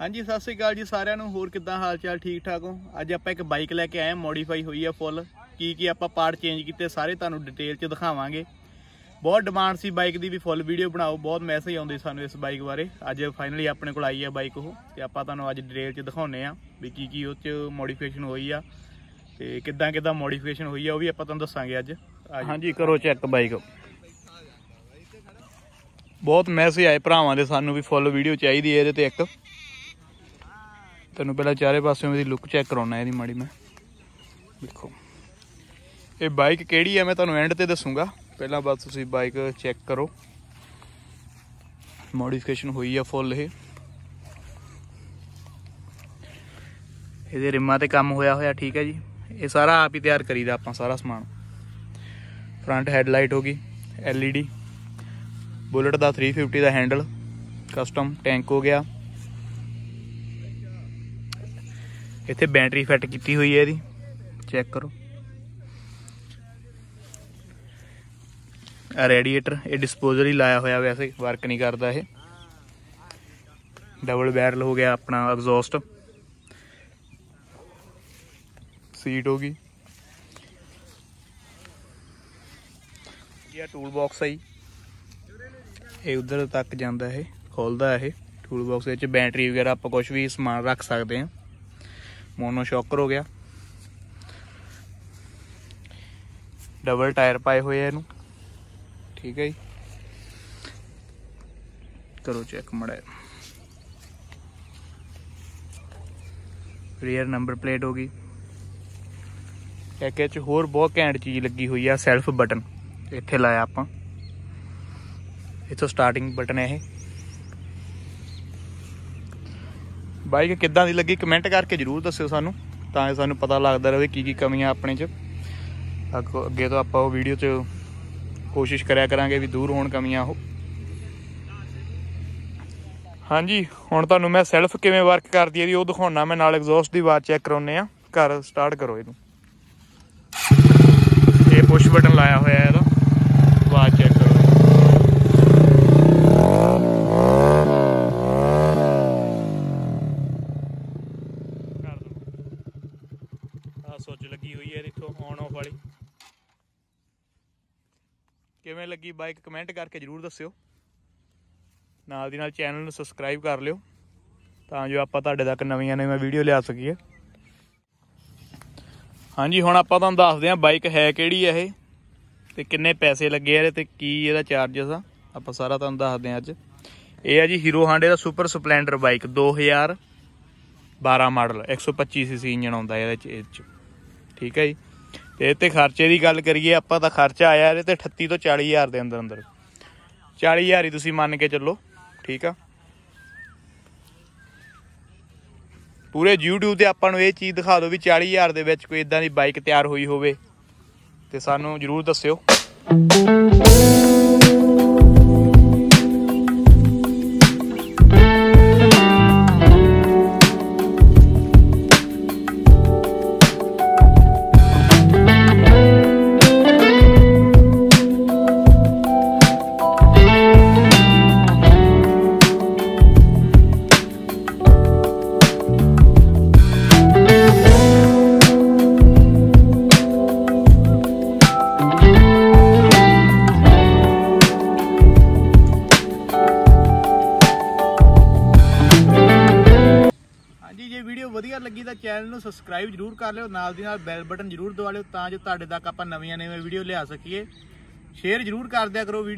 ਹਾਂਜੀ ਸਤਿ ਸ੍ਰੀ ਅਕਾਲ ਜੀ ਸਾਰਿਆਂ ਨੂੰ ਹੋਰ ਕਿੱਦਾਂ ਹਾਲ ਚਾਲ ਠੀਕ ਠਾਕ ਹੋ ਅੱਜ ਆਪਾਂ ਇੱਕ ਬਾਈਕ ਲੈ ਕੇ ਆਏ ਹਾਂ ਮੋਡੀਫਾਈ ਹੋਈ ਆ ਫੁੱਲ ਕੀ ਕੀ ਆਪਾਂ ਪਾਰਟ ਚੇਂਜ ਕੀਤੇ ਸਾਰੇ ਤੁਹਾਨੂੰ ਡਿਟੇਲ 'ਚ ਦਿਖਾਵਾਂਗੇ ਬਹੁਤ ਡਿਮਾਂਡ ਸੀ ਬਾਈਕ ਦੀ ਵੀ ਫੁੱਲ ਵੀਡੀਓ ਬਣਾਓ ਬਹੁਤ ਮੈਸੇਜ ਆਉਂਦੇ ਸਾਨੂੰ ਇਸ ਬਾਈਕ ਬਾਰੇ ਅੱਜ ਫਾਈਨਲੀ ਆਪਣੇ ਕੋਲ ਆਈ ਆ ਬਾਈਕ ਉਹ ਤੇ ਆਪਾਂ ਤੁਹਾਨੂੰ ਅੱਜ ਡਿਟੇਲ 'ਚ ਦਿਖਾਉਨੇ ਆ ਵੀ ਕੀ ਕੀ ਉਹ 'ਚ ਮੋਡੀਫਿਕੇਸ਼ਨ ਹੋਈ ਆ ਤੇ ਕਿੱਦਾਂ ਕਿੱਦਾਂ ਮੋਡੀਫਿਕੇਸ਼ਨ ਹੋਈ ਆ ਉਹ ਵੀ ਆਪਾਂ ਤੁਹਾਨੂੰ ਦੱਸਾਂਗੇ ਅੱਜ ਹਾਂਜੀ ਕਰੋ ਚੈੱਕ ਬਾਈਕ ਬਹੁਤ ਮੈਸੇਜ ਆਏ ਭਰਾਵਾਂ ਦੇ ਸਾਨੂੰ ਵੀ ਫੁੱਲ ਵੀਡੀਓ ਚਾਹੀਦੀ ਹੈ ਇਹਦੇ ਤੇ ਇੱਕ तेन पहला चारे पास लुक चेक करवा माड़ी मैं देखो ये बाइक केड़ी है मैं तुम एंड से दसूँगा पहला बस तुम बाइक चैक करो मोडिफिकेशन हुई है फुल ये रिमा काम होया हो ठीक है जी ये सारा आप ही तैयार करी आप सारा समान फ्रंट हैडलाइट होगी एल ई डी बुलेट का थ्री फिफ्टी का हैंडल कस्टम टैंक हो गया इत बैटरी फिट की हुई है यदि चेक करो रेडिएटर ये डिस्पोजल ही लाया हुआ वैसे वर्क नहीं करता है डबल बैरल हो गया अपना एग्जॉस्ट सीट होगी टूल बॉक्स है जी ये उधर तक जाता है खोलता है टूल बॉक्स बैटरी वगैरह आप कुछ भी समान रख सकते हैं मोनो शॉकर हो गया डबल टायर पाए हुए हैं ठीक है जी करो चेक मड़े रेयर नंबर प्लेट होगी एक होर बहुत कैंट चीज लगी हुई है सैल्फ बटन इतने लाया आप इतों स्टार्टिंग बटन है बाइक कि लगी कमेंट करके जरूर दस्यो सू सू पता लगता रहे की, -की कमियाँ अपने अगो अगे तो आप भीडियो कोशिश करा भी दूर होमियाँ हो हाँ जी हूँ तू मैं सैल्फ किमें वर्क कर दी वो दिखा मैं एग्जॉस्ट की आवाज चैक कराने घर स्टार्ट करो यू ये पुश बटन लाया हुआ आवाज चैक किमें लगी बाइक कमेंट करके जरूर दस्यो नाल दी नाल चैनल सबसक्राइब कर लियो ता जो आप तक नवी नवी वीडियो लिया सकी हाँ जी हम आप दस दें बाइक है कि किन्ने पैसे लगे है की यदा चार्जस आ आप सारा तुम दस दें अच यह है जी हीरो हांडे का सुपर स्पलेंडर बाइक दो हज़ार बारह मॉडल एक सौ पच्ची सी सी इंजन आता ठीक है जी ਤੇ ਖਰਚੇ ਦੀ ਗੱਲ ਕਰੀਏ ਆਪਾਂ ਤਾਂ ਖਰਚਾ ਆਇਆ ਇਹਦੇ ਤੇ 38 ਤੋਂ 40000 ਦੇ ਅੰਦਰ ਅੰਦਰ 40000 ਹੀ ਤੁਸੀਂ ਮੰਨ ਕੇ ਚੱਲੋ ਠੀਕ ਆ ਪੂਰੇ YouTube ਤੇ ਆਪਾਂ ਨੂੰ ਇਹ ਚੀਜ਼ ਦਿਖਾ ਦਿਓ ਵੀ 40000 ਦੇ ਵਿੱਚ ਕੋਈ ਇਦਾਂ ਦੀ ਬਾਈਕ ਤਿਆਰ ਹੋਈ ਹੋਵੇ ਤੇ ਸਾਨੂੰ ਜਰੂਰ ਦੱਸਿਓ ਲੱਗੀ ਤਾਂ ਚੈਨਲ ਨੂੰ ਸਬਸਕ੍ਰਾਈਬ ਜਰੂਰ ਕਰ ਲਿਓ ਨਾਲ ਦੀ ਨਾਲ ਬੈਲ ਬਟਨ ਜਰੂਰ ਦਬਾ ਲਿਓ ਤਾਂ ਜੋ ਤੁਹਾਡੇ ਤੱਕ ਆਪਾਂ ਨਵੀਆਂ ਨਵੀਆਂ ਵੀਡੀਓ ਲਿਆ ਸਕੀਏ ਸ਼ੇਅਰ ਜਰੂਰ ਕਰ ਦਿਆ ਕਰੋ ਵੀਡੀਓ